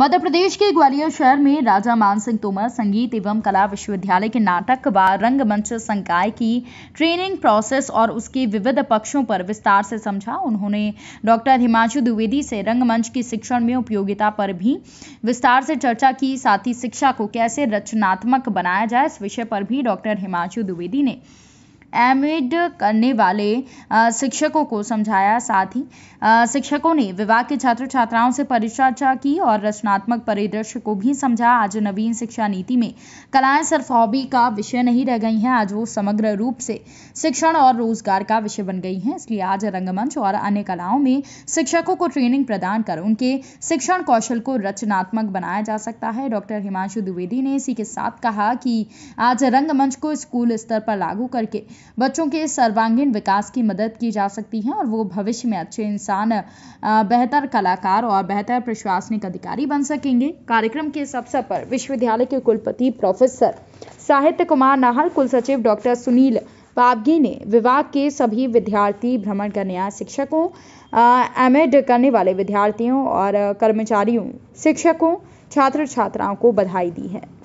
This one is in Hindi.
मध्य प्रदेश के ग्वालियर शहर में राजा मान सिंह तोमर संगीत एवं कला विश्वविद्यालय के नाटक व रंगमंच संकाय की ट्रेनिंग प्रोसेस और उसके विविध पक्षों पर विस्तार से समझा उन्होंने डॉक्टर हिमांशु द्विवेदी से रंगमंच की शिक्षण में उपयोगिता पर भी विस्तार से चर्चा की साथ ही शिक्षा को कैसे रचनात्मक बनाया जाए इस विषय पर भी डॉक्टर हिमांशु द्विवेदी ने एमएड करने वाले शिक्षकों को समझाया साथ ही शिक्षकों ने विभाग के छात्र छात्राओं से परिचर्चा की और रचनात्मक परिदृश्य को भी समझा आज नवीन शिक्षा नीति में कलाएं सिर्फ हॉबी का विषय नहीं रह गई हैं आज वो समग्र रूप से शिक्षण और रोजगार का विषय बन गई हैं इसलिए आज रंगमंच और अन्य कलाओं में शिक्षकों को ट्रेनिंग प्रदान कर उनके शिक्षण कौशल को रचनात्मक बनाया जा सकता है डॉक्टर हिमांशु द्विवेदी ने इसी के साथ कहा कि आज रंगमंच को स्कूल स्तर पर लागू करके बच्चों के सर्वांगीण विकास की मदद की जा सकती है और वो भविष्य में अच्छे इंसान बेहतर कलाकार और बेहतर प्रशासनिक अधिकारी बन सकेंगे कार्यक्रम के इस अवसर पर विश्वविद्यालय के कुलपति प्रोफेसर साहित्य कुमार नाहर कुल सचिव डॉक्टर सुनील पाबगी ने विभाग के सभी विद्यार्थी भ्रमण करने आए शिक्षकों एम एड करने वाले विद्यार्थियों और कर्मचारियों शिक्षकों छात्र छात्राओं को बधाई दी है